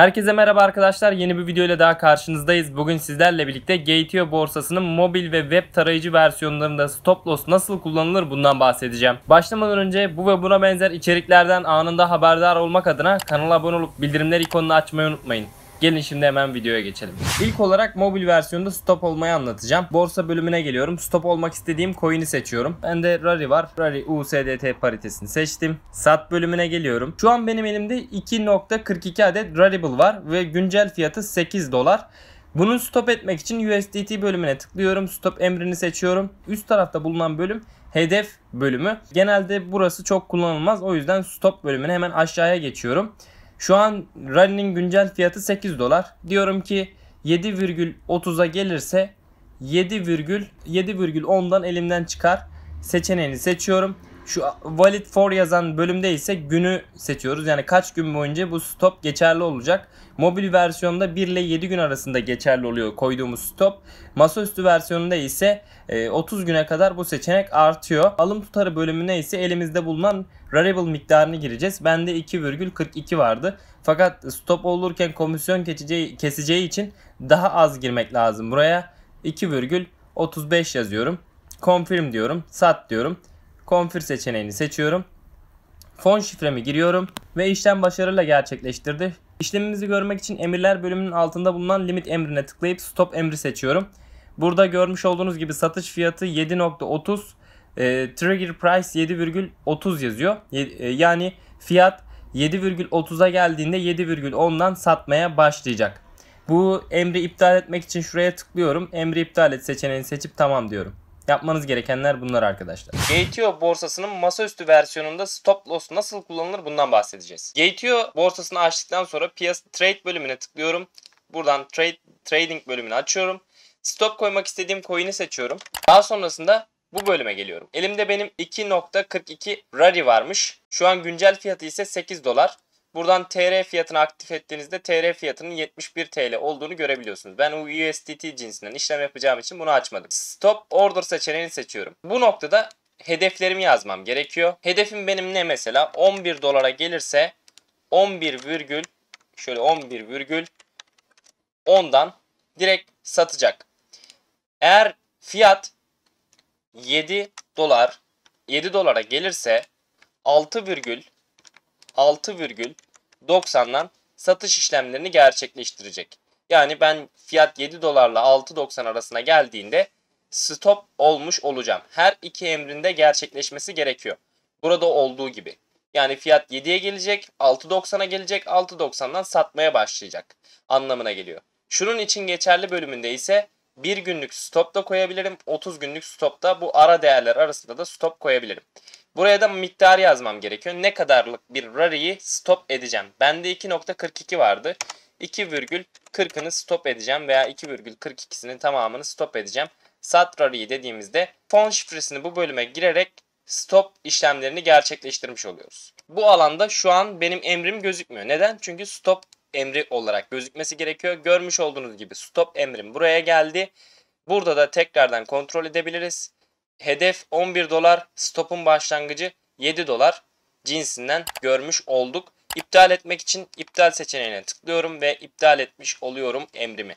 Herkese merhaba arkadaşlar. Yeni bir video ile daha karşınızdayız. Bugün sizlerle birlikte GTO borsasının mobil ve web tarayıcı versiyonlarında stop loss nasıl kullanılır bundan bahsedeceğim. Başlamadan önce bu ve buna benzer içeriklerden anında haberdar olmak adına kanala abone olup bildirimler ikonunu açmayı unutmayın. Gelin şimdi hemen videoya geçelim. İlk olarak mobil versiyonda stop olmayı anlatacağım. Borsa bölümüne geliyorum. Stop olmak istediğim coin'i seçiyorum. Bende Rari var. Rari USDT paritesini seçtim. Sat bölümüne geliyorum. Şu an benim elimde 2.42 adet Rarible var ve güncel fiyatı 8 dolar. Bunun stop etmek için USDT bölümüne tıklıyorum. Stop emrini seçiyorum. Üst tarafta bulunan bölüm hedef bölümü. Genelde burası çok kullanılmaz. O yüzden stop bölümüne hemen aşağıya geçiyorum. Şu an rally'nin güncel fiyatı 8 dolar. Diyorum ki 7,30'a gelirse 7,7,10'dan elimden çıkar. Seçeneğini seçiyorum. Şu valid for yazan bölümde ise günü seçiyoruz. Yani kaç gün boyunca bu stop geçerli olacak. Mobil versiyonda 1 ile 7 gün arasında geçerli oluyor koyduğumuz stop. Masaüstü versiyonunda ise 30 e, güne kadar bu seçenek artıyor. Alım tutarı bölümüne ise elimizde bulunan variable miktarını gireceğiz. Bende 2,42 vardı. Fakat stop olurken komisyon keseceği, keseceği için daha az girmek lazım. Buraya 2,35 yazıyorum. Confirm diyorum. Sat diyorum. Confir seçeneğini seçiyorum. Fon şifremi giriyorum ve işlem başarıyla gerçekleştirdi. İşlemimizi görmek için emirler bölümünün altında bulunan limit emrine tıklayıp stop emri seçiyorum. Burada görmüş olduğunuz gibi satış fiyatı 7.30 e, trigger price 7.30 yazıyor. E, yani fiyat 7.30'a geldiğinde 7.10'dan satmaya başlayacak. Bu emri iptal etmek için şuraya tıklıyorum. Emri iptal et seçeneğini seçip tamam diyorum. Yapmanız gerekenler bunlar arkadaşlar. GTO borsasının masaüstü versiyonunda stop loss nasıl kullanılır bundan bahsedeceğiz. GTO borsasını açtıktan sonra piyasa trade bölümüne tıklıyorum. Buradan trade trading bölümünü açıyorum. Stop koymak istediğim coin'i seçiyorum. Daha sonrasında bu bölüme geliyorum. Elimde benim 2.42 Rari varmış. Şu an güncel fiyatı ise 8 dolar. Buradan TR fiyatını aktif ettiğinizde TR fiyatının 71 TL olduğunu görebiliyorsunuz. Ben USDT cinsinden işlem yapacağım için bunu açmadım. Stop order seçeneğini seçiyorum. Bu noktada hedeflerimi yazmam gerekiyor. Hedefim benim ne mesela? 11 dolara gelirse 11 virgül şöyle 11 virgül 10'dan direkt satacak. Eğer fiyat 7 dolar 7 dolara gelirse 6 virgül 6,90'dan satış işlemlerini gerçekleştirecek. Yani ben fiyat 7 dolarla 6.90 arasına geldiğinde stop olmuş olacağım. Her iki emrinde gerçekleşmesi gerekiyor. Burada olduğu gibi. Yani fiyat 7'ye gelecek, 6.90'a gelecek, 6.90'dan satmaya başlayacak anlamına geliyor. Şunun için geçerli bölümünde ise 1 günlük stop da koyabilirim. 30 günlük stop da bu ara değerler arasında da stop koyabilirim. Buraya da miktar yazmam gerekiyor. Ne kadarlık bir rariyi stop edeceğim. Bende 2.42 vardı. 2,40'ını stop edeceğim veya 2,42'sinin tamamını stop edeceğim. Sat rariyi dediğimizde fon şifresini bu bölüme girerek stop işlemlerini gerçekleştirmiş oluyoruz. Bu alanda şu an benim emrim gözükmüyor. Neden? Çünkü stop emri olarak gözükmesi gerekiyor. Görmüş olduğunuz gibi stop emrim buraya geldi. Burada da tekrardan kontrol edebiliriz. Hedef 11 dolar, stopun başlangıcı 7 dolar cinsinden görmüş olduk. İptal etmek için iptal seçeneğine tıklıyorum ve iptal etmiş oluyorum emrimi.